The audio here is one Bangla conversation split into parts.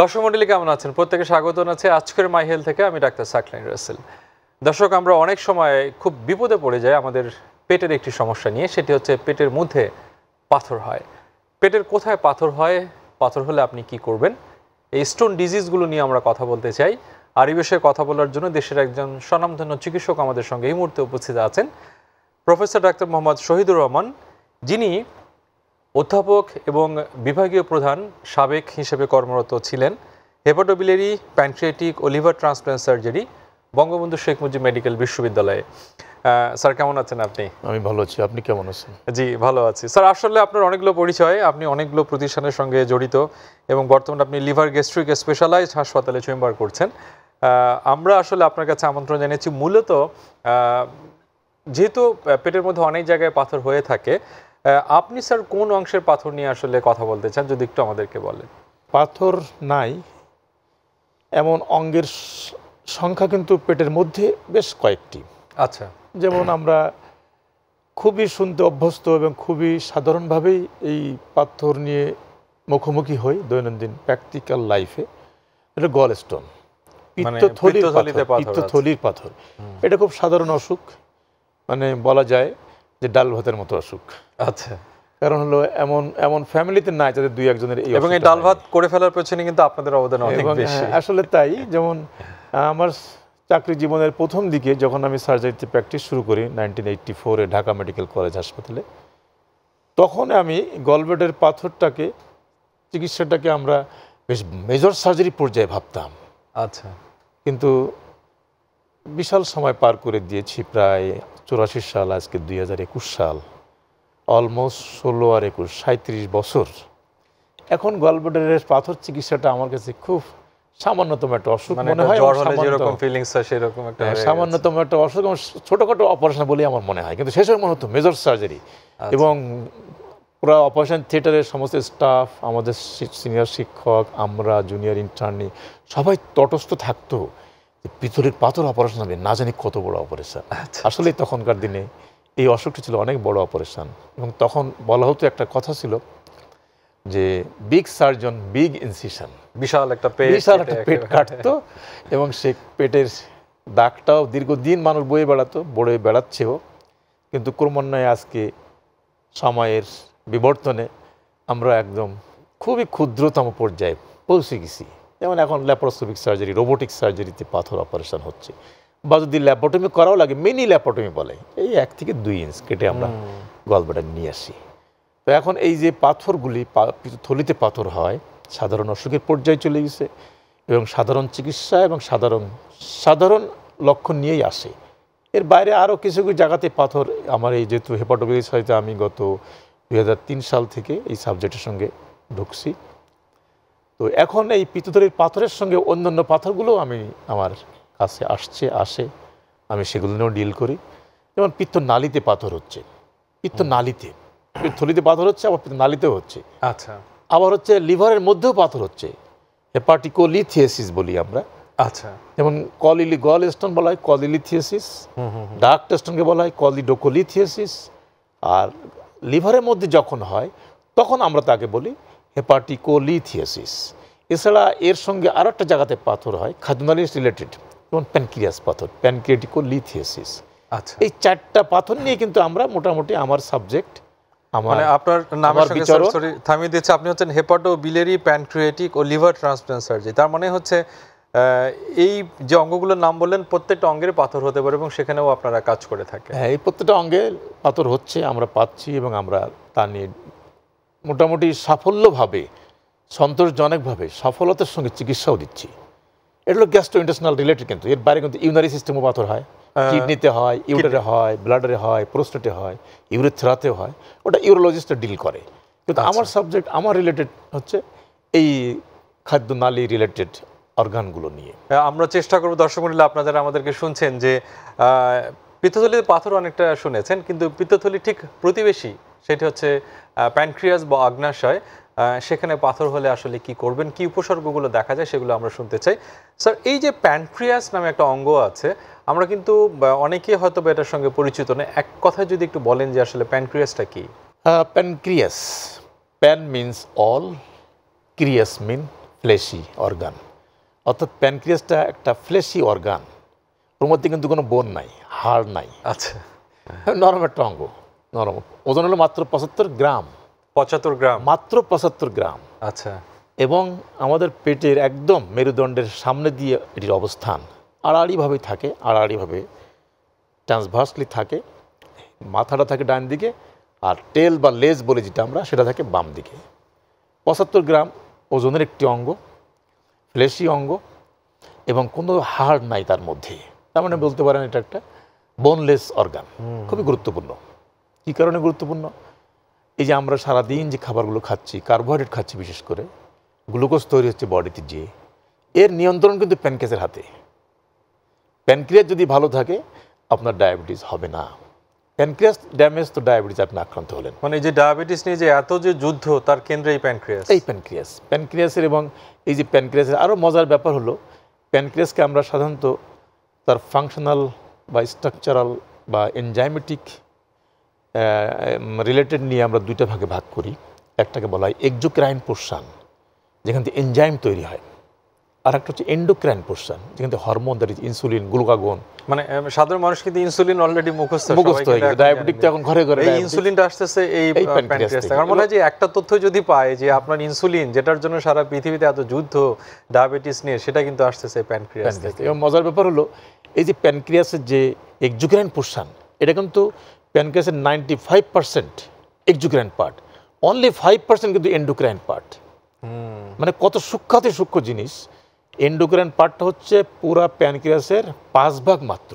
দর্শক মন্ডলী কেমন আছেন প্রত্যেকে স্বাগত আছে আজকের মাই হেল থেকে আমি ডাক্তার সাকলাইন রাসেল দর্শক আমরা অনেক সময় খুব বিপদে পড়ে যাই আমাদের পেটের একটি সমস্যা নিয়ে সেটি হচ্ছে পেটের মধ্যে পাথর হয় পেটের কোথায় পাথর হয় পাথর হলে আপনি কি করবেন এই স্টোন ডিজিজগুলো নিয়ে আমরা কথা বলতে চাই আর এই বিষয়ে কথা বলার জন্য দেশের একজন স্বনামধন্য চিকিৎসক আমাদের সঙ্গে এই মুহূর্তে উপস্থিত আছেন প্রফেসর ডাক্তার মোহাম্মদ শহীদুর রহমান যিনি অধ্যাপক এবং বিভাগীয় প্রধান সাবেক হিসেবে কর্মরত ছিলেন হেপাটোবিলেরি প্যান্ট্রিয়েটিক ও liver transplant surgery Bangabandhu Sheikh Mujib medical বিশ্ববিদ্যালয়ে স্যার কেমন আছেন আপনি আমি ভালো আছি আপনি কেমন আছেন জি ভালো আছি স্যার আসলে আপনার অনেকগুলো পরিচয় আপনি অনেকগুলো প্রতিষ্ঠানের সঙ্গে জড়িত এবং বর্তমানে আপনি লিভার গ্যাস্ট্রিক স্পেশালাইজড হাসপাতালে চেম্বার করছেন আমরা আসলে আপনার কাছে আমন্ত্রণ জানিয়েছি মূলত যেহেতু পেটের মধ্যে অনেক জায়গায় পাথর হয়ে থাকে আপনি স্যার কোন অংশের পাথর নিয়ে আসলে কথা বলতে চান যদি একটু আমাদেরকে বলেন পাথর নাই এমন অঙ্গের সংখ্যা কিন্তু পেটের মধ্যে বেশ কয়েকটি আচ্ছা যেমন আমরা খুবই শুনতে অভ্যস্ত এবং খুবই সাধারণভাবেই এই পাথর নিয়ে মুখোমুখি হই দৈনন্দিন প্র্যাকটিক্যাল লাইফে এটা গল স্টোন মানে পিত্তথলির পাথর আচ্ছা। এটা খুব সাধারণ অসুখ মানে বলা যায় যে ডাল ভাতের মতো অসুখ আচ্ছা কারণ হলো এমন এমন ফ্যামিলিতে নাই যাদের দুই একজনের এই এবং এই ডাল ভাত করে ফেলার পেছনে কিন্তু আপনাদের অবদান অনেক বেশি হ্যাঁ, আসলে তাই যেমন আমার চাকরি জীবনের প্রথম দিকে যখন আমি সার্জারিতে প্র্যাকটিস শুরু করি নাইনটিন এইটটি ফোরে ঢাকা মেডিকেল কলেজ হাসপাতালে তখন আমি গলবেটের পাথরটাকে চিকিৎসাটাকে আমরা বেশ মেজর সার্জারি পর্যায়ে ভাবতাম আচ্ছা কিন্তু বিশাল সময় পার করে দিয়েছি প্রায় চুরাশি সাল আজকে দুই সাল অলমোস্ট ষোলো আর একুশ সাঁত্রিশ বছর এখন গলবডের পাথর চিকিৎসাটা আমার কাছে খুব সামান্যতম একটা অসুখ মানে মনে হয় হ্যাঁ, সামান্যতম একটা অসুখ ছোটোখাটো অপারেশন বলেই আমার মনে হয় কিন্তু সেসব মনে হতো মেজর সার্জারি এবং পুরো অপারেশন থিয়েটারের সমস্ত স্টাফ আমাদের সিনিয়র শিক্ষক আমরা জুনিয়র ইন্টার্নি সবাই তটস্থ থাকতো ভিতরের পাথর অপারেশন হবে না জানি কত বড় অপারেশন আচ্ছা, আচ্ছা। আসলে তখনকার দিনে এই অসুখটি ছিল অনেক বড় অপারেশন এবং তখন বলা হতো একটা কথা ছিল যে বিগ সার্জন বিগ ইনসিশন বিশাল একটা পেট বিশাল একটা পেট কাটতো এবং সে পেটের দাগটাও দীর্ঘদিন মানুষ বয়ে বেড়াতো বয়ে বেড়াচ্ছেও কিন্তু ক্রমান্বয়ে আজকে সময়ের বিবর্তনে আমরা একদম খুবই ক্ষুদ্রতম পর্যায়ে পৌঁছে গেছি যেমন এখন ল্যাপ্রোস্কোপিক সার্জারি রোবোটিক সার্জারিতে পাথর অপারেশন হচ্ছে বা যদি ল্যাপটমি করাও লাগে মিনি ল্যাপটমি বলে এই এক থেকে দুই ইঞ্চ কেটে আমরা গল্পটা নিয়ে আসি তো এখন এই যে পাথরগুলি থলিতে পাথর হয় সাধারণ অসুখের পর্যায়ে চলে গেছে এবং সাধারণ চিকিৎসা এবং সাধারণ সাধারণ লক্ষণ নিয়েই আসে এর বাইরে আরও কিছু কিছু জায়গাতে পাথর আমার এই যেহেতু হেপাটোবিলিস হয়তো আমি গত দুই সাল থেকে এই সাবজেক্টের সঙ্গে ঢুকছি তো এখন এই পিতুধরীর পাথরের সঙ্গে অন্যান্য পাথরগুলো আমি আমার কাছে আসছে আসে আমি সেগুলো নিয়েও ডিল করি যেমন পিত্ত নালিতে পাথর হচ্ছে পিত্ত নালিতে থলিতে পাথর হচ্ছে আবার পিত নালিতেও হচ্ছে আচ্ছা আবার হচ্ছে লিভারের মধ্যেও পাথর হচ্ছে হেপাটিকোলিথিয়েসিস বলি আমরা আচ্ছা যেমন কলিলি গল স্টোন বলা হয় কলিলিথিয়েসিস ডার্ক স্টোনকে বলা হয় কলিডোকোলিথিয়েসিস আর লিভারের মধ্যে যখন হয় তখন আমরা তাকে বলি হেপাটিকোলিথিয়াসিস এছাড়া এর সঙ্গে আর একটা জায়গাতে পাথর হয় খাদমালিস রিলেটেড যেমন প্যানক্রিয়াস পাথর প্যানক্রিয়েটিকোলিথিয়াসিস আচ্ছা এই চারটা পাথর নিয়ে কিন্তু আমরা মোটামুটি আমার সাবজেক্ট মানে আপনার নামের সঙ্গে থামিয়ে দিচ্ছে আপনি হচ্ছেন হেপাটো বিলেরি প্যানক্রিয়েটিক ও লিভার ট্রান্সপ্লান্ট সার্জারি তার মানে হচ্ছে এই যে অঙ্গগুলোর নাম বললেন প্রত্যেকটা অঙ্গের পাথর হতে পারে এবং সেখানেও আপনারা কাজ করে থাকে হ্যাঁ এই প্রত্যেকটা অঙ্গের পাথর হচ্ছে আমরা পাচ্ছি এবং আমরা তা নিয়ে মোটামুটি সাফল্যভাবে সন্তোষজনকভাবে সফলতার সঙ্গে চিকিৎসাও দিচ্ছি এটা হলো গ্যাস্ট্রো ইন্টারশনাল রিলেটেড কিন্তু এর বাইরে কিন্তু ইউনারি সিস্টেমও পাথর হয় কিডনিতে হ্যাঁ। হয় ইউরে হয় ব্লাডারে হয় প্রোস্টেটে হয় ইউরিথ্রাতেও হয় ওটা ইউরোলজিস্টটা ডিল করে কিন্তু আচ্ছা। আমার সাবজেক্ট আমার রিলেটেড হচ্ছে এই খাদ্য নালী রিলেটেড অর্গানগুলো নিয়ে হ্যাঁ, আমরা চেষ্টা করবো দর্শক মন্ডলী আপনারা আমাদেরকে শুনছেন যে পিত্তথলিতে পাথর অনেকটা শুনেছেন কিন্তু পিত্তথলি ঠিক প্রতিবেশী সেটি হচ্ছে প্যানক্রিয়াস বা আগ্নাশয় সেখানে পাথর হলে আসলে কি করবেন কি উপসর্গগুলো দেখা যায় সেগুলো আমরা শুনতে চাই স্যার এই যে প্যানক্রিয়াস নামে একটা অঙ্গ আছে আমরা কিন্তু অনেকে হয়তো এটার সঙ্গে পরিচিত নয় এক কথায় যদি একটু বলেন যে আসলে প্যানক্রিয়াসটা কি pancreas pan means all creas mean fleshy organ অর্থাৎ প্যানক্রিয়াসটা একটা ফ্লেশি অর্গান ওর মধ্যে কিন্তু কোনো বোন নাই হাড় নাই আচ্ছা নরম একটা অঙ্গ নরম ওজন হলো মাত্র পঁচাত্তর গ্রাম পঁচাত্তর গ্রাম মাত্র পঁচাত্তর গ্রাম আচ্ছা এবং আমাদের পেটের একদম মেরুদণ্ডের সামনে দিয়ে এটির অবস্থান আড়াআড়িভাবে থাকে আড়াআড়িভাবে ট্রান্সভার্সলি থাকে মাথাটা থাকে ডান দিকে আর টেল বা লেজ বলে যেটা আমরা সেটা থাকে বাম দিকে পঁচাত্তর গ্রাম ওজনের একটি অঙ্গ ফ্লেশি অঙ্গ এবং কোনো হাড় নাই তার মধ্যে তার মানে বলতে পারেন এটা একটা বোনলেস অর্গান খুবই গুরুত্বপূর্ণ কী কারণে গুরুত্বপূর্ণ এই যে আমরা সারাদিন যে খাবারগুলো খাচ্ছি কার্বোহাইড্রেট খাচ্ছি বিশেষ করে গ্লুকোজ তৈরি হচ্ছে বডিতে যে এর নিয়ন্ত্রণ কিন্তু প্যানক্রিয়াসের হাতে প্যানক্রিয়াস যদি ভালো থাকে আপনার ডায়াবেটিস হবে না প্যানক্রিয়াস ড্যামেজ তো ডায়াবেটিস আপনি আক্রান্ত হলেন মানে যে ডায়াবেটিস নিয়ে যে এত যে যুদ্ধ তার কেন্দ্রে এই প্যানক্রিয়াস এই প্যানক্রিয়াস প্যানক্রিয়াসের এবং এই যে প্যানক্রিয়াসের আরও মজার ব্যাপার হলো প্যানক্রিয়াসকে আমরা সাধারণত তার ফাংশনাল বা স্ট্রাকচারাল বা এনজাইমেটিক রিলেটেড নিয়ে আমরা দুইটা ভাগে ভাগ করি একটাকে বলা হয় এক্সোক্রাইন পোর্শান যেখান থেকে এনজাইম তৈরি হয় আর একটা হচ্ছে এন্ডোক্রাইন পোর্শান যেখান থেকে hormone that is insulin glucagon মানে সাধারণ মানুষ কিন্তু ইনসুলিন অলরেডি মুখস্থ মুখস্থ হয়ে গেছে ডায়াবেটিক তো এখন ঘরে ঘরে এই ইনসুলিনটা আসতেছে এই প্যানক্রিয়াস থেকে আমার মনে হয় যে একটা তথ্য যদি পায় যে আপনার ইনসুলিন যেটার জন্য সারা পৃথিবীতে এত যুদ্ধ ডায়াবেটিস নিয়ে সেটা কিন্তু আসতেছে প্যানক্রিয়াস থেকে এবং মজার ব্যাপার হলো এই যে প্যানক্রিয়াসের যে এক্সোক্রাইন পোর্শান এটা কিন্তু প্যানক্রিয়াসের ninety five percent exocrine part only five percent কিন্তু এন্ডোক্রাইন পার্ট মানে কত সূক্ষাতে সূক্ষ্ম জিনিস এন্ডোক্রাইন পার্টটা হচ্ছে পুরা প্যানক্রিয়াসের পাঁচ ভাগ মাত্র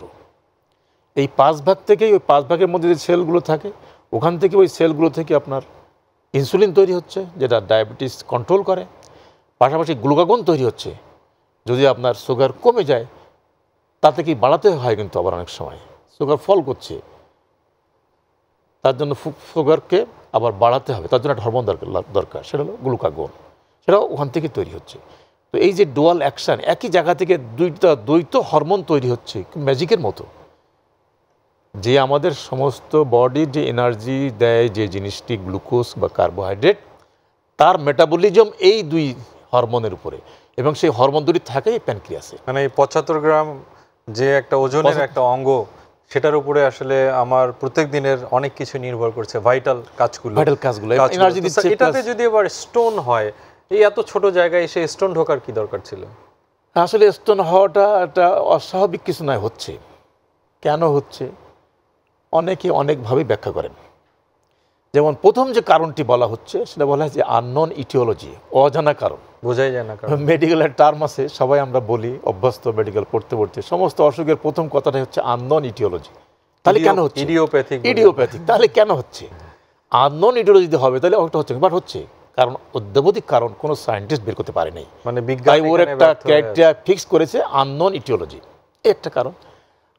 এই পাঁচ ভাগ থেকেই ওই পাঁচ ভাগের মধ্যে যে সেলগুলো থাকে ওখান থেকে ওই সেলগুলো থেকে আপনার ইনসুলিন তৈরি হচ্ছে যেটা ডায়াবেটিস কন্ট্রোল করে পাশাপাশি গ্লুকাগন তৈরি হচ্ছে যদি আপনার সুগার কমে যায় তাতে কি বাড়াতে হয় কিন্তু আবার অনেক সময় সুগার ফল করছে তার জন্য সুগারকে আবার বাড়াতে হবে তার জন্য একটা হরমোন দরকার দরকার সেটা হলো গ্লুকাগন সেটা ওখান থেকে তৈরি হচ্ছে তো এই যে ডুয়াল অ্যাকশান একই জায়গা থেকে দুইটা দ্বৈত হরমোন তৈরি হচ্ছে ম্যাজিকের মতো যে আমাদের সমস্ত বডি যে এনার্জি দেয় যে জিনিসটি গ্লুকোজ বা কার্বোহাইড্রেট তার মেটাবলিজম এই দুই হরমোনের উপরে এবং সেই হরমোন দুটি থাকে প্যানক্রিয়াসে মানে এই পঁচাত্তর গ্রাম যে একটা ওজনের একটা অঙ্গ সেটার উপরে আসলে আমার প্রত্যেক দিনের অনেক কিছু নির্ভর করছে ভাইটাল কাজগুলো ভাইটাল কাজগুলো এটাতে যদি এবার স্টোন হয় এই এত ছোট জায়গায় এসে স্টোন ঢোকার কি দরকার ছিল আসলে স্টোন হওয়াটা একটা অস্বাভাবিক কিছু নয় হচ্ছে কেন হচ্ছে অনেকে অনেকভাবে ব্যাখ্যা করেন যেমন প্রথম যে কারণটি বলা হচ্ছে সেটা বলা হয় যে আননন ইটিওলজি অজানা কারণ বোঝাই যায় না কারণ মেডিকেলের টার্ম আছে সবাই আমরা বলি অভ্যস্ত মেডিকেল পড়তে পড়তে সমস্ত অসুখের প্রথম কথাটা হচ্ছে আননন ইটিওলজি তাহলে কেন হচ্ছে ইডিওপ্যাথিক ইডিওপ্যাথিক তাহলে কেন হচ্ছে আননন ইটিওলজি যদি হবে তাহলে একটা হচ্ছে বাট হচ্ছে কারণ অদ্যাবধিক কারণ কোনো সায়েন্টিস্ট বের করতে পারেনি মানে বিজ্ঞান ওর একটা ক্রাইটেরিয়া ফিক্স করেছে আননন ইটিওলজি একটা কারণ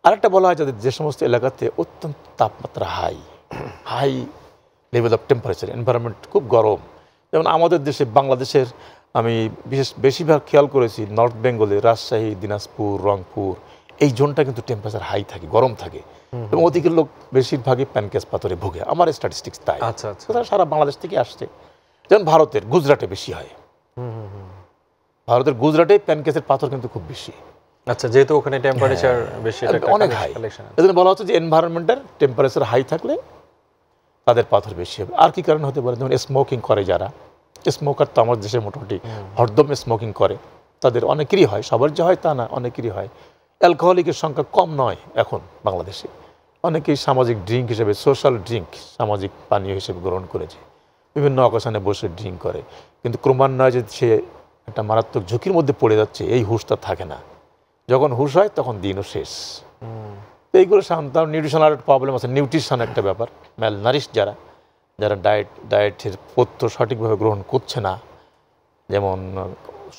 আরেকটা বলা হয় যে সমস্ত এলাকাতে অত্যন্ত তাপমাত্রা high high level of temperature environment খুব গরম যেমন আমাদের দেশে বাংলাদেশের আমি বিশেষ বেশিরভাগ খেয়াল করেছি নর্থ বেঙ্গলে রাজশাহী দিনাজপুর রংপুর এই জোনটা কিন্তু টেম্পারেচার হাই থাকে গরম থাকে এবং ওদিকে লোক বেশিরভাগই প্যানকেস পাথরে ভোগে আমার স্ট্যাটিস্টিক্স তাই আচ্ছা, আচ্ছা। সারা বাংলাদেশ থেকে আসছে যেমন ভারতের গুজরাটে বেশি হয় ভারতের গুজরাটে প্যানকেসের পাথর কিন্তু খুব বেশি আচ্ছা যেহেতু ওখানে টেম্পারেচার বেশি অনেক হাই এজন্য বলা হচ্ছে যে এনভায়রনমেন্টের টেম্পারেচার হাই থাকলে তাদের পাথর বেশি হবে আর কি কারণ হতে পারে যেমন স্মোকিং করে যারা স্মোকার তো আমার দেশে মোটামুটি হরদম স্মোকিং করে তাদের অনেকেরই হয় সবার যে হয় তা না অনেকেরই হয় অ্যালকোহলিকের সংখ্যা কম নয় এখন বাংলাদেশে অনেকেই সামাজিক ড্রিঙ্ক হিসেবে সোশ্যাল ড্রিঙ্ক সামাজিক পানীয় হিসেবে গ্রহণ করেছে বিভিন্ন অকেশনে বসে ড্রিঙ্ক করে কিন্তু ক্রমান্বয়ে যে সে একটা মারাত্মক ঝুঁকির মধ্যে পড়ে যাচ্ছে এই হুঁশটা থাকে না যখন হুশ হয় তখন দিনও শেষ তো এইগুলো তার নিউট্রিশনাল প্রবলেম আছে নিউট্রিশন একটা ব্যাপার ম্যাল নারিশ যারা যারা ডায়েট ডায়েটের পথ্য সঠিকভাবে গ্রহণ করছে না যেমন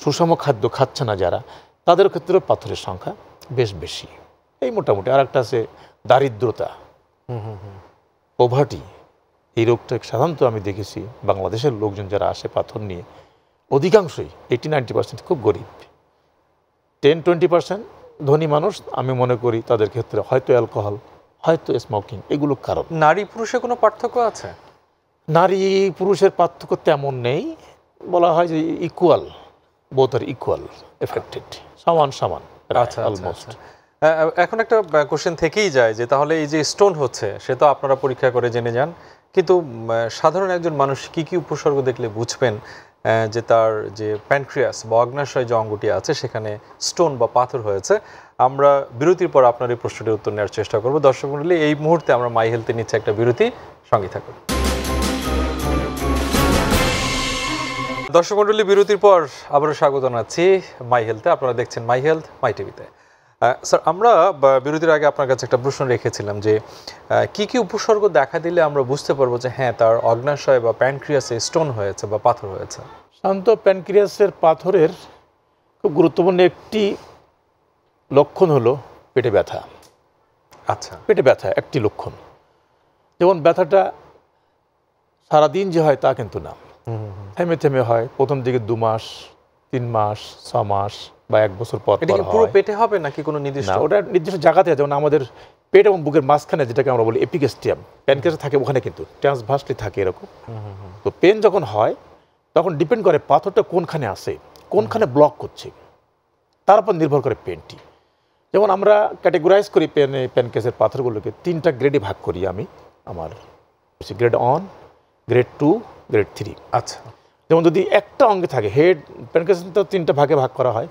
সুষম খাদ্য খাচ্ছে না যারা তাদের ক্ষেত্রেও পাথরের সংখ্যা বেশ বেশি এই মোটামুটি আর একটা আছে দারিদ্রতা পোভার্টি এই রোগটা সাধারণত আমি দেখেছি বাংলাদেশের লোকজন যারা আসে পাথর নিয়ে অধিকাংশই এইটি নাইনটি পার্সেন্ট খুব গরিব টেন টোয়েন্টি পার্সেন্ট ধনী মানুষ আমি মনে করি তাদের ক্ষেত্রে হয়তো অ্যালকোহল হয়তো স্মোকিং এগুলো কারণ নারী পুরুষের কোনো পার্থক্য আছে নারী পুরুষের পার্থক্য তেমন নেই বলা হয় যে ইকুয়াল বোথ আর ইকুয়াল এফেক্টেড সমান সমান আচ্ছা অলমোস্ট আচ্ছা, আচ্ছা। হ্যাঁ, এখন একটা কোশ্চেন থেকেই যায় যে তাহলে এই যে স্টোন হচ্ছে সে তো আপনারা পরীক্ষা করে জেনে যান কিন্তু সাধারণ একজন মানুষ কি কি উপসর্গ দেখলে বুঝবেন যে তার যে প্যানক্রিয়াস বা অগ্নাশয় যে অঙ্গটি আছে সেখানে স্টোন বা পাথর হয়েছে আমরা বিরতির পর আপনার এই প্রশ্নটির উত্তর নেওয়ার চেষ্টা করব দর্শক মন্ডলী এই মুহূর্তে আমরা মাই হেলথে নিচ্ছে একটা বিরতি সঙ্গে থাকুন দর্শক মন্ডলী বিরতির পর আবারও স্বাগত জানাচ্ছি মাই হেলথে আপনারা দেখছেন মাই হেলথ মাই টিভিতে স্যার আমরা বিরতির আগে আপনার কাছে একটা প্রশ্ন রেখেছিলাম যে কি কি উপসর্গ দেখা দিলে আমরা বুঝতে পারবো যে হ্যাঁ তার অগ্নাশয় বা প্যানক্রিয়াসে স্টোন হয়েছে বা পাথর হয়েছে শান্ত প্যানক্রিয়াসের পাথরের খুব গুরুত্বপূর্ণ একটি লক্ষণ হলো পেটে ব্যথা আচ্ছা পেটে ব্যথা একটি লক্ষণ যেমন ব্যথাটা সারাদিন যে হয় তা কিন্তু না থেমে থেমে হয় প্রথম দিকে দু মাস তিন মাস ছ মাস বা এক বছর পর পুরো পেটে হবে নাকি কোনো নির্দিষ্ট ওটা নির্দিষ্ট জায়গাতে যেমন আমাদের পেট এবং বুকের মাঝখানে যেটাকে আমরা বলি এপিগেস্টিয়াম প্যানকেসে থাকে ওখানে কিন্তু ট্রান্সভার্সলি থাকে এরকম তো পেন যখন হয় তখন ডিপেন্ড করে পাথরটা কোনখানে আসে কোনখানে ব্লক করছে তার উপর নির্ভর করে পেনটি যেমন আমরা ক্যাটেগোরাইজ করি পেন প্যানকেসের পাথরগুলোকে তিনটা গ্রেডে ভাগ করি আমি আমার grade one grade two grade three আচ্ছা যেমন যদি একটা অঙ্গে থাকে হেড প্যানক্রিয়াস তো তিনটা ভাগে ভাগ করা হয়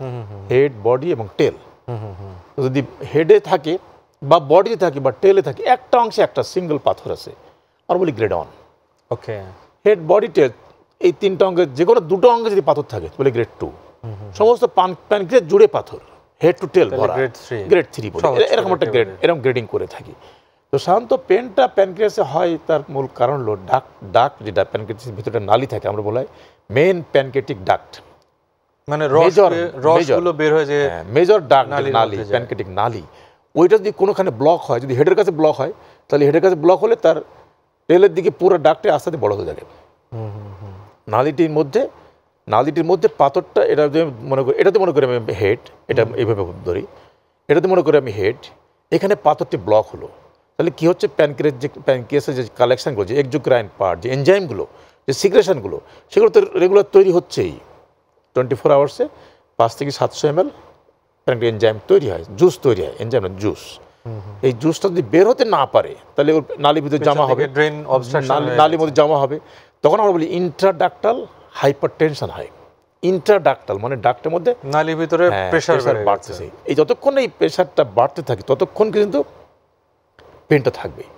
হেড বডি এবং টেল যদি হেডে থাকে বা বডিতে থাকে বা টেলে থাকে একটা অংশে একটা সিঙ্গল পাথর আছে আর বলি grade one okay head body tail এই তিনটা অঙ্গে যে কোনো দুটো অঙ্গে যদি পাথর থাকে বলে গ্রেড টু সমস্ত প্যানক্রিয়াস জুড়ে পাথর হেড টু টেল ভরা গ্রেড থ্রি এরকম একটা গ্রেড এরকম গ্রেডিং করে থাকি তো সাধারণত পেনটা প্যানক্রিয়াসে হয় তার মূল কারণ হলো ডাক ডাক যেটা প্যানক্রিয়াসের ভিতরে নালি থাকে আমরা বলাই মেন প্যানক্রেটিক ডাক্ট মানে মেজর রসগুলো বের হয়ে যে মেজর ডাক নালি প্যানক্রেটিক নালি ওইটা যদি কোনোখানে ব্লক হয় যদি হেডের কাছে ব্লক হয় তাহলে হেডের কাছে ব্লক হলে তার তেলের দিকে পুরো ডাকটা আস্তে আস্তে বড় হয়ে যাবে নালিটির মধ্যে নালিটির মধ্যে পাথরটা এটা মনে করি এটাতে মনে করি আমি হেড এটা এইভাবে ধরি এটাতে মনে করি আমি হেড এখানে পাথরটি ব্লক হলো তাহলে কী হচ্ছে প্যানক্রিয়াস যে প্যানক্রিয়াসের যে কালেকশানগুলো যে একজোক্রাইন পার্ট যে এনজাইমগুলো যে সিগ্রেশনগুলো সেগুলো তো রেগুলার তৈরি হচ্ছেই টোয়েন্টি ফোর আওয়ার্সে পাঁচ থেকে সাতশো এম এল এনজাইম তৈরি হয় জুস তৈরি হয় এনজাইম জুস এই জুসটা যদি বের হতে না পারে তাহলে ওর নালির ভিতরে জমা হবে ড্রেন নালির মধ্যে জমা হবে তখন আমরা বলি ইন্ট্রাডাক্টাল হাইপার টেনশন হয় ইন্ট্রাডাক্টাল মানে ডাক্টের মধ্যে নালির ভিতরে প্রেশার হ্যাঁ, বাড়তেছে এই যতক্ষণ এই প্রেশারটা বাড়তে থাকে ততক্ষণ কিন্তু পেনটা থাকবেই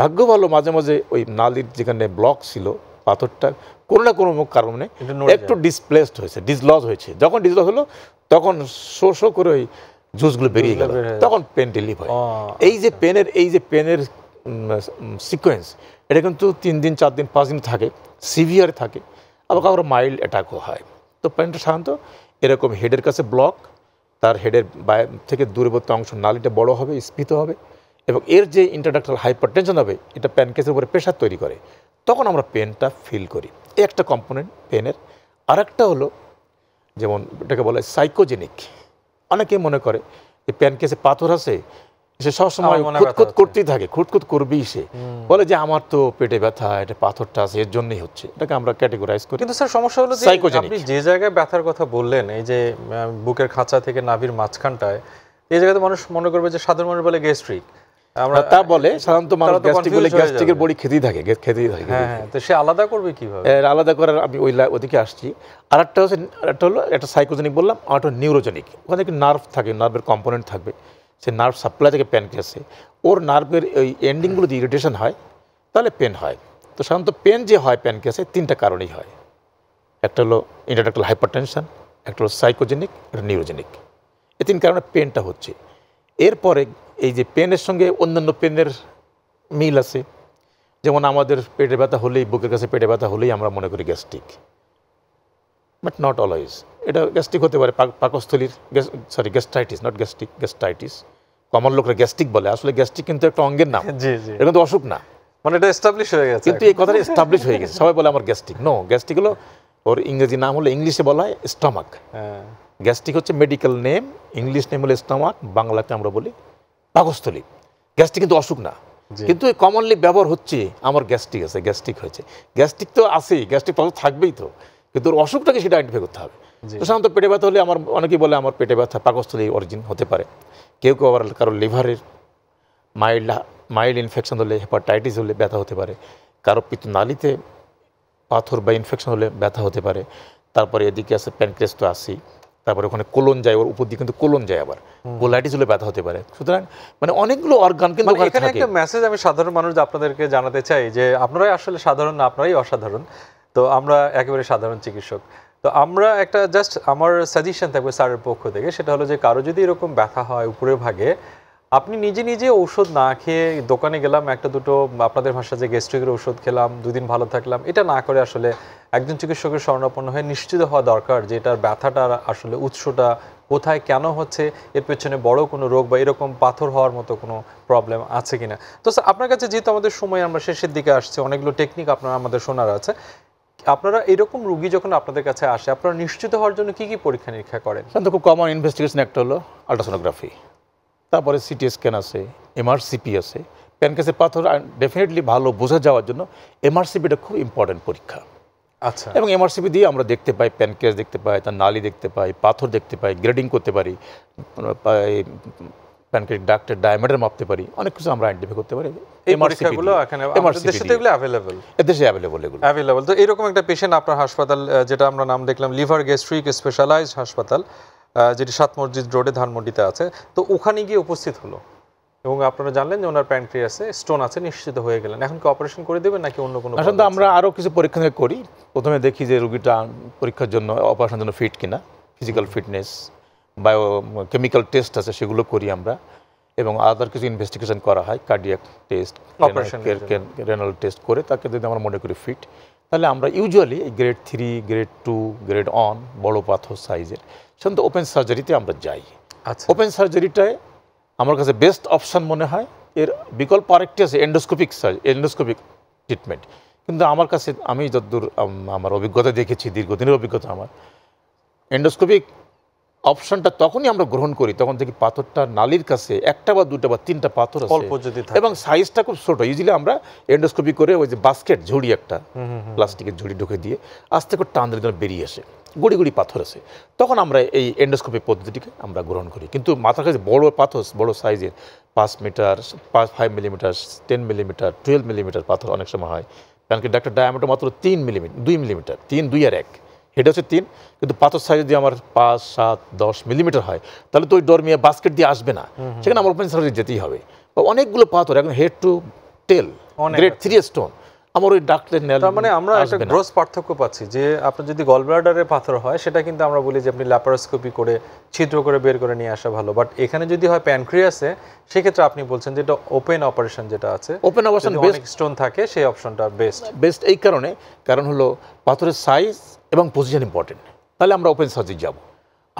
ভাগ্য ভালো মাঝে মাঝে ওই নালির যেখানে ব্লক ছিল পাথরটা কোনো না কোনো কারণে একটু ডিসপ্লেসড হয়েছে ডিসলজ হয়েছে যখন ডিসলজ হলো তখন শো শো করে ওই জুসগুলো বেরিয়ে গেল তখন পেন রিলিভ হয় এই যে পেনের এই যে পেনের সিকোয়েন্স এটা কিন্তু তিন দিন চার দিন পাঁচ দিন থাকে সিভিয়ার থাকে আবার কারোর মাইল্ড অ্যাটাকও হয় তো পেনটা সাধারণত এরকম হেডের কাছে ব্লক তার হেডের বাইরে থেকে দূরবর্তী অংশ নালিটা বড় হবে স্ফীত হবে এবং এর যে ইন্টারডাক্টাল হাইপারটেনশন হবে এটা প্যানকেসের উপরে প্রেশার তৈরি করে তখন আমরা পেনটা ফিল করি একটা কম্পোনেন্ট পেনের একটা হলো যেমন এটাকে বলে সাইকোজেনিক অনেকে মনে করে যে প্যানকেসে পাথর আছে সে সবসময় খুঁতখুত করতেই থাকে খুঁতখুত করবেই সে বলে যে আমার তো পেটে ব্যথা এটা পাথরটা আছে এর জন্যই হচ্ছে এটাকে আমরা ক্যাটেগরাইজ করি কিন্তু স্যার সমস্যা হলো যে আপনি যে জায়গায় ব্যথার কথা বললেন এই যে বুকের খাঁচা থেকে নাভির মাঝখানটায় এই জায়গাতে মানুষ মনে করবে যে সাধারণ মানুষ বলে গ্যাস্ট্রিক আমরা তা বলে সাধারণত মানুষ গ্যাস্ট্রিক বলে গ্যাস্ট্রিকের বড়ি খেতেই থাকে খেতেই থাকে হ্যাঁ, হ্যাঁ, তো সে আলাদা করবে আলাদা করার আমি ওই ওদিকে আসছি আর একটা হচ্ছে একটা হলো একটা সাইকোজেনিক বললাম আর একটা নিউরোজেনিক ওখানে একটি নার্ভ থাকে নার্ভের কম্পোনেন্ট থাকবে সে নার্ভ সাপ্লাই থেকে ওর নার্ভের ওই এন্ডিংগুলো যদি ইরিটেশন হয় তাহলে পেন হয় তো সাধারণত পেন যে হয় প্যানক্রিয়াসে তিনটা কারণেই হয় একটা হলো ইন্টারডাক্টাল হাইপারটেনশন একটা হলো সাইকোজেনিক একটা নিউরোজেনিক এই তিন কারণে পেনটা হচ্ছে এরপরে এই যে পেনের সঙ্গে অন্যান্য পেনের মিল আছে যেমন আমাদের পেটে ব্যথা হলেই বুকের কাছে পেটে ব্যথা হলেই আমরা মনে করি গ্যাস্ট্রিক বাট নট অলওয়েজ এটা গ্যাস্ট্রিক হতে পারে পাকস্থলীর sorry gastritis not gastric gastritis common লোকরা গ্যাস্ট্রিক বলে আসলে গ্যাস্ট্রিক কিন্তু একটা অঙ্গের নাম এটা কিন্তু অসুখ না মানে এটা এস্টাবলিশ হয়ে গেছে কিন্তু এই কথাটা এস্টাবলিশ হয়ে গেছে সবাই বলে আমার গ্যাস্ট্রিক নো গ্যাস্ট্রিক হলো ওর ইংরেজি নাম হলো ইংলিশে বলা হয় স্টমাক হ্যাঁ। গ্যাস্ট্রিক হচ্ছে মেডিকেল নেম ইংলিশ নেম হলো স্টমাক বাংলাতে আমরা বলি পাকস্থলী গ্যাস্ট্রিক কিন্তু অসুখ না কিন্তু কমনলি ব্যবহার হচ্ছে আমার গ্যাস্ট্রিক আছে গ্যাস্ট্রিক হয়েছে গ্যাস্ট্রিক তো আছেই গ্যাস্ট্রিক প্রবলেম থাকবেই তো কিন্তু ওর অসুখটাকে সেটা আইডেন্টিফাই করতে হবে সাধারণত পেটে ব্যথা হলে আমার অনেকেই বলে আমার পেটে ব্যথা পাকস্থলী অরিজিন হতে পারে কেউ কেউ আবার কারোর লিভারের মাইল্ড মাইল্ড ইনফেকশন হলে হেপাটাইটিস হলে ব্যথা হতে পারে কারো নালিতে পাথর বা ইনফেকশন হলে ব্যথা হতে পারে তারপরে এদিকে আছে প্যানক্রেস তো আসেই তারপরে ওখানে কোলন যায় ওর উপর দিয়ে কিন্তু কোলন যায় আবার কোলাইটিস হলে ব্যথা হতে পারে সুতরাং মানে অনেকগুলো অর্গান কিন্তু মানে এখানে একটা মেসেজ আমি সাধারণ মানুষ আপনাদেরকে জানাতে চাই যে আপনারাই আসলে সাধারণ না আপনারাই অসাধারণ তো আমরা একেবারে সাধারণ চিকিৎসক তো আমরা একটা জাস্ট আমার সাজেশন থাকবে স্যারের পক্ষ থেকে সেটা হলো যে কারো যদি এরকম ব্যথা হয় উপরের ভাগে আপনি নিজে নিজে ঔষধ না খেয়ে দোকানে গেলাম একটা দুটো আপনাদের ভাষা যে গ্যাস্ট্রিকের ওষুধ খেলাম দুদিন ভালো থাকলাম এটা না করে আসলে একজন চিকিৎসকের শরণাপন্ন হয়ে নিশ্চিত হওয়া দরকার যে এটার ব্যথাটার আসলে উৎসটা কোথায় কেন হচ্ছে এর পেছনে বড় কোনো রোগ বা এরকম পাথর হওয়ার মতো কোনো প্রবলেম আছে কি না তো স্যার আপনার কাছে যেহেতু আমাদের সময় আমরা শেষের দিকে আসছি অনেকগুলো টেকনিক আপনারা আমাদের শোনার আছে আপনারা এরকম রুগী যখন আপনাদের কাছে আসে আপনারা নিশ্চিত হওয়ার জন্য কি কি পরীক্ষা নিরীক্ষা করেন খুব কমন ইনভেস্টিগেশন একটা হলো আলট্রাসোনোগ্রাফি তারপরে সিটি স্ক্যান আছে এমআরসিপি আছে প্যানকেসের পাথর ডেফিনেটলি ভালো বোঝা যাওয়ার জন্য এমআরসিপিটা খুব ইম্পর্টেন্ট পরীক্ষা আচ্ছা এবং এমআরসিপি দিয়ে আমরা দেখতে পাই প্যানকেস দেখতে পাই তার নালি দেখতে পাই পাথর দেখতে পাই গ্রেডিং করতে পারি প্যানক্রিক ডাক্টের ডায়ামিটার মাপতে পারি অনেক কিছু আমরা আইডেন্টিফাই করতে পারি এই দেশে তো অ্যাভেলেবল তো এরকম একটা পেশেন্ট আপনার হাসপাতাল যেটা আমরা নাম দেখলাম লিভার গ্যাস্ট্রিক স্পেশালাইজড হাসপাতাল যেটি সাত মসজিদ রোডে ধানমন্ডিতে আছে তো ওখানে গিয়ে উপস্থিত হলো এবং আপনারা জানলেন যে ওনার প্যানক্রিয়াসে স্টোন আছে নিশ্চিত হয়ে গেলেন এখন কি অপারেশন করে দেবেন নাকি অন্য কোনো আসলে আমরা আরও কিছু পরীক্ষা করি প্রথমে দেখি যে রুগীটা পরীক্ষার জন্য অপারেশনের জন্য ফিট কিনা physical fitness biochemical test আছে সেগুলো করি আমরা এবং আদার কিছু ইনভেস্টিগেশন করা হয় cardiac test operation renal test করে তাকে যদি আমরা মনে করি ফিট তাহলে আমরা ইউজুয়ালি এই grade three grade two grade one বড়ো পাথর সাইজের তো ওপেন সার্জারিতে আমরা যাই আচ্ছা ওপেন সার্জারিটায় আমার কাছে বেস্ট অপশান মনে হয় এর বিকল্প আরেকটি আছে এন্ডোস্কোপিক সার্জ এন্ডোস্কোপিক ট্রিটমেন্ট কিন্তু আমার কাছে আমি যতদূর আমার অভিজ্ঞতা দেখেছি দীর্ঘদিনের অভিজ্ঞতা আমার এন্ডোস্কোপিক অপশনটা তখনই আমরা গ্রহণ করি তখন থেকে পাথরটা নালির কাছে একটা বা দুটা বা তিনটা পাথর এবং সাইজটা খুব ছোট ইজিলি আমরা এন্ডোস্কোপি করে ওই যে বাস্কেট ঝুড়ি একটা প্লাস্টিকের ঝুড়ি ঢুকে দিয়ে আস্তে করে টান দিলে বেরিয়ে আসে গুড়ি গুড়ি পাথর আছে তখন আমরা এই এন্ডোস্কোপি পদ্ধতিটিকে আমরা গ্রহণ করি কিন্তু মাথার কাছে বড় পাথর বড় সাইজের পাঁচ মিটার পাঁচ five millimetre ten millimetre twelve millimetre পাথর অনেক সময় হয় কারণ কি ডাক্তার ডায়ামিটার মাত্র তিন মিলিমিটার দুই মিলিমিটার তিন দুই আর এক এটা হচ্ছে তিন কিন্তু পাথর সাইজ যদি আমার পাঁচ সাত দশ মিলিমিটার হয় তাহলে তো ওই ডরমিয়া বাস্কেট দিয়ে আসবে না সেখানে আমার ওপেন সার্জারি যেতেই হবে অনেকগুলো পাথর এখন head to tail grade three stone আমার ওই ডাক্তার নেয় তার মানে আমরা একটা গ্রোস পার্থক্য পাচ্ছি যে আপনার যদি গলব্লাডারে পাথর হয় সেটা কিন্তু আমরা বলি যে আপনি ল্যাপারোস্কোপি করে ছিদ্র করে বের করে নিয়ে আসা ভালো বাট এখানে যদি হয় প্যানক্রিয়াসে সেক্ষেত্রে আপনি বলছেন যে এটা ওপেন অপারেশন যেটা আছে ওপেন অপারেশন বেস্ট স্টোন থাকে সেই অপশনটা বেস্ট বেস্ট এই কারণে কারণ হলো পাথরের সাইজ এবং পজিশন ইম্পর্টেন্ট তাহলে আমরা ওপেন সার্জারি যাবো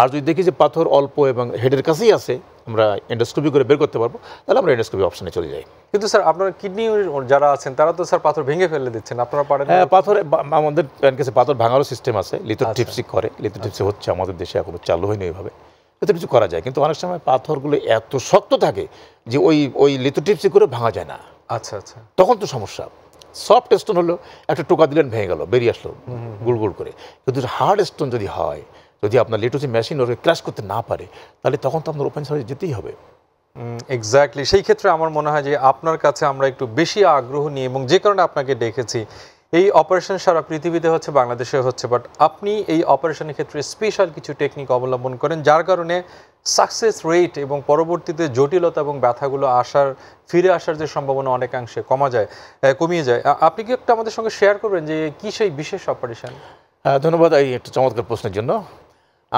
আর যদি দেখি যে পাথর অল্প এবং হেডের কাছেই আছে আমরা এন্ডোস্কোপি করে বের করতে পারবো তাহলে আমরা এন্ডোস্কোপি অপশানে চলে যাই কিন্তু স্যার আপনারা কিডনি যারা আছেন তারা তো স্যার পাথর ভেঙে ফেলে দিচ্ছেন আপনারা পারেন হ্যাঁ পাথর আমাদের কাছে পাথর ভাঙারও সিস্টেম আছে লিথো টিপসি আচ্ছা। করে লিথো টিপসি হচ্ছে আমাদের দেশে এখনো চালু হয়নি ওইভাবে এতে কিছু করা যায় কিন্তু অনেক সময় পাথরগুলো এত শক্ত থাকে যে ওই ওই লিথো টিপসি করে ভাঙা যায় না আচ্ছা আচ্ছা তখন তো সমস্যা সফট স্টোন হলো একটা টোকা দিলেন ভেঙে গেল বেরিয়ে আসলো গুড় গুড় করে কিন্তু হার্ড স্টোন যদি হয় যদি আপনার লেটুসি মেশিন ওকে ক্রাশ করতে না পারে তাহলে তখন তো আপনার ওপেন সার্ভিস যেতেই হবে এক্স্যাক্টলি সেই ক্ষেত্রে আমার মনে হয় যে আপনার কাছে আমরা একটু বেশি আগ্রহ নিয়ে এবং যে কারণে আপনাকে ডেকেছি এই অপারেশন সারা পৃথিবীতে হচ্ছে বাংলাদেশে হচ্ছে বাট আপনি এই অপারেশনের ক্ষেত্রে স্পেশাল কিছু টেকনিক অবলম্বন করেন যার কারণে সাকসেস রেট এবং পরবর্তীতে জটিলতা এবং ব্যথাগুলো আসার ফিরে আসার যে সম্ভাবনা অনেকাংশে কমা যায় কমিয়ে যায় আপনি কি একটু আমাদের সঙ্গে শেয়ার করবেন যে কী সেই বিশেষ অপারেশন ধন্যবাদ এই একটা চমৎকার প্রশ্নের জন্য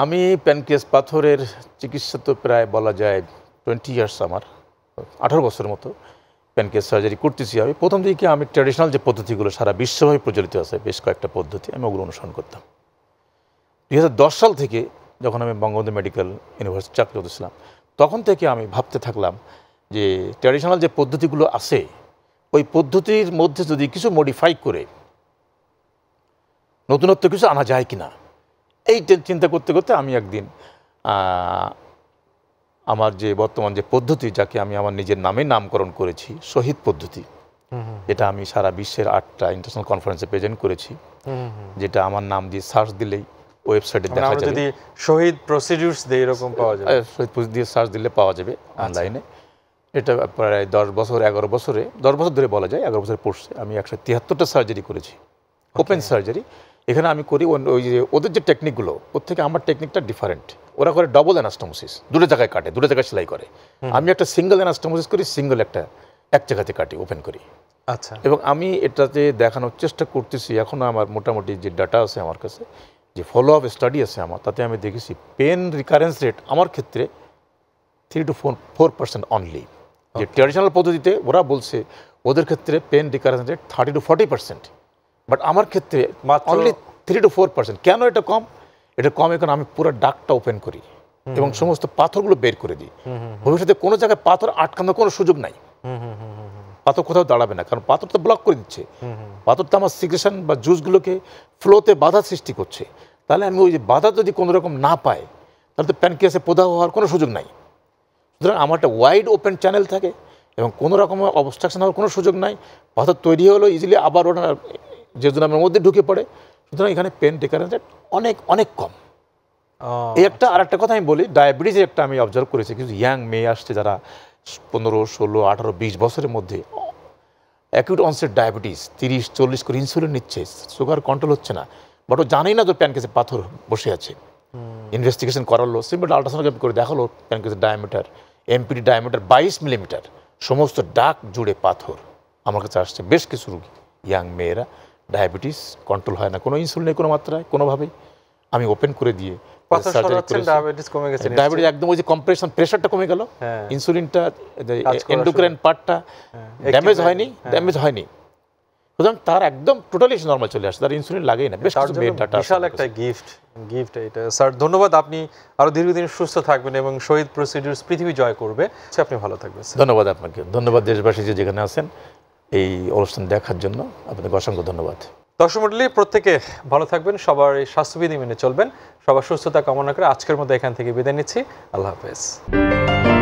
আমি প্যানকেস পাথরের চিকিৎসা তো প্রায় বলা যায় টোয়েন্টি ইয়ার্স আমার আঠারো বছরের মতো প্যানকেস সার্জারি করতেছি আমি প্রথম দিকে আমি ট্র্যাডিশনাল যে পদ্ধতিগুলো সারা বিশ্বভাবে প্রচলিত আছে বেশ কয়েকটা পদ্ধতি আমি ওগুলো অনুসরণ করতাম দুই সাল থেকে যখন আমি বঙ্গবন্ধু মেডিকেল ইউনিভার্সিটি চাকরি করতেছিলাম তখন থেকে আমি ভাবতে থাকলাম যে ট্র্যাডিশনাল যে পদ্ধতিগুলো আছে ওই পদ্ধতির মধ্যে যদি কিছু মডিফাই করে নতুনত্ব কিছু আনা যায় কি না এই চিন্তা করতে করতে আমি একদিন আমার যে বর্তমান যে পদ্ধতি যাকে আমি আমার নিজের নামে নামকরণ করেছি শহীদ পদ্ধতি এটা আমি সারা বিশ্বের আটটা ইন্টারন্যাশনাল কনফারেন্সে প্রেজেন্ট করেছি যেটা আমার নাম দিয়ে সার্চ দিলেই ওয়েবসাইটে মানে দেখা যাবে যদি শহীদ প্রসিডিউর এইরকম পাওয়া যাবে শহীদ প্রসিডিউর দিয়ে সার্চ দিলে পাওয়া যাবে অনলাইনে আচ্ছা। এটা প্রায় দশ বছর এগারো বছরে দশ বছর ধরে বলা যায় এগারো বছর পড়ছে আমি একশো তিয়াত্তরটা সার্জারি করেছি ওপেন সার্জারি এখানে আমি করি ওই যে ওদের যে টেকনিকগুলো ওর থেকে আমার টেকনিকটা ডিফারেন্ট ওরা করে ডবল অ্যানাস্টোমোসিস দুটো জায়গায় কাটে দুটো জায়গায় সেলাই করে আমি একটা সিঙ্গেল অ্যানাস্টোমোসিস করি সিঙ্গেল একটা এক জায়গাতে কাটি ওপেন করি আচ্ছা এবং আমি এটাতে দেখানোর চেষ্টা করতেছি এখনও আমার মোটামুটি যে ডাটা আছে আমার কাছে যে ফলো আপ স্টাডি আছে আমার তাতে আমি দেখেছি পেন রিকারেন্স রেট আমার ক্ষেত্রে three to four four percent only যে ট্র্যাডিশনাল পদ্ধতিতে ওরা বলছে ওদের ক্ষেত্রে পেন recurrence rate thirty to forty percent but আমার ক্ষেত্রে only three to four percent কেন এটা কম এটা কম এখন আমি পুরো ডাকটা ওপেন করি এবং সমস্ত পাথরগুলো বের করে দিই ভবিষ্যতে কোনো জায়গায় পাথর আটকানোর কোনো সুযোগ নাই পাথর কোথাও দাঁড়াবে না কারণ পাথর তো ব্লক করে দিচ্ছে পাথর তো আমার সিগ্রেশন বা জুসগুলোকে ফ্লোতে বাধা সৃষ্টি করছে তাহলে আমি ওই যে বাধা যদি কোনো রকম না পায় তাহলে তো প্যানক্রিয়াসে পোধা হওয়ার কোনো সুযোগ নাই সুতরাং আমার একটা ওয়াইড ওপেন চ্যানেল থাকে এবং কোনো রকম অবস্ট্রাকশন হওয়ার কোনো সুযোগ নাই পাথর তৈরি হলো ইজিলি আবার ওটা যে দুনামের মধ্যে ঢুকে পড়ে সুতরাং এখানে পেন ডেকারেন্স অনেক অনেক কম এই একটা আর একটা কথা আমি বলি ডায়াবেটিস একটা আমি অবজার্ভ করেছি কিন্তু ইয়াং মেয়ে আসছে যারা পনেরো ষোলো আঠারো বিশ বছরের মধ্যে অ্যাকিউট অনসেট ডায়াবেটিস তিরিশ চল্লিশ করে ইনসুলিন নিচ্ছে সুগার কন্ট্রোল হচ্ছে না বাট ও জানেই না যে কেসে পাথর বসে আছে ইনভেস্টিগেশন করালো সিম্পল আল্ট্রাসাউন্ড করে দেখালো প্যান কেসের ডায়ামিটার এমপিডি ডায়ামিটার বাইশ মিলিমিটার সমস্ত ডাক জুড়ে পাথর আমার কাছে আসছে বেশ কিছু রুগী ইয়াং মেয়েরা ডায়াবেটিস কন্ট্রোল হয় না কোনো ইনসুলিনের কোনো মাত্রায় কোনোভাবেই আমি ওপেন করে দিয়ে হ্যাঁ। হ্যাঁ, হ্যাঁ। তার একদম টোটালি নর্মাল চলে আসে তার ইনসুলিন না বেশ বিশাল গিফট গিফট স্যার ধন্যবাদ আপনি আরো দীর্ঘদিন সুস্থ থাকবেন এবং শহীদ প্রসিডিউর পৃথিবী জয় করবে আপনি ভালো থাকবেন ধন্যবাদ আপনাকে ধন্যবাদ দেশবাসী যেখানে আছেন এই অনুষ্ঠান দেখার জন্য আপনাদের অসংখ্য ধন্যবাদ দর্শক মন্ডলী প্রত্যেকে ভালো থাকবেন সবার এই স্বাস্থ্যবিধি মেনে চলবেন সবার সুস্থতা কামনা করে আজকের মধ্যে এখান থেকে বিদায় নিচ্ছি আল্লাহ হাফেজ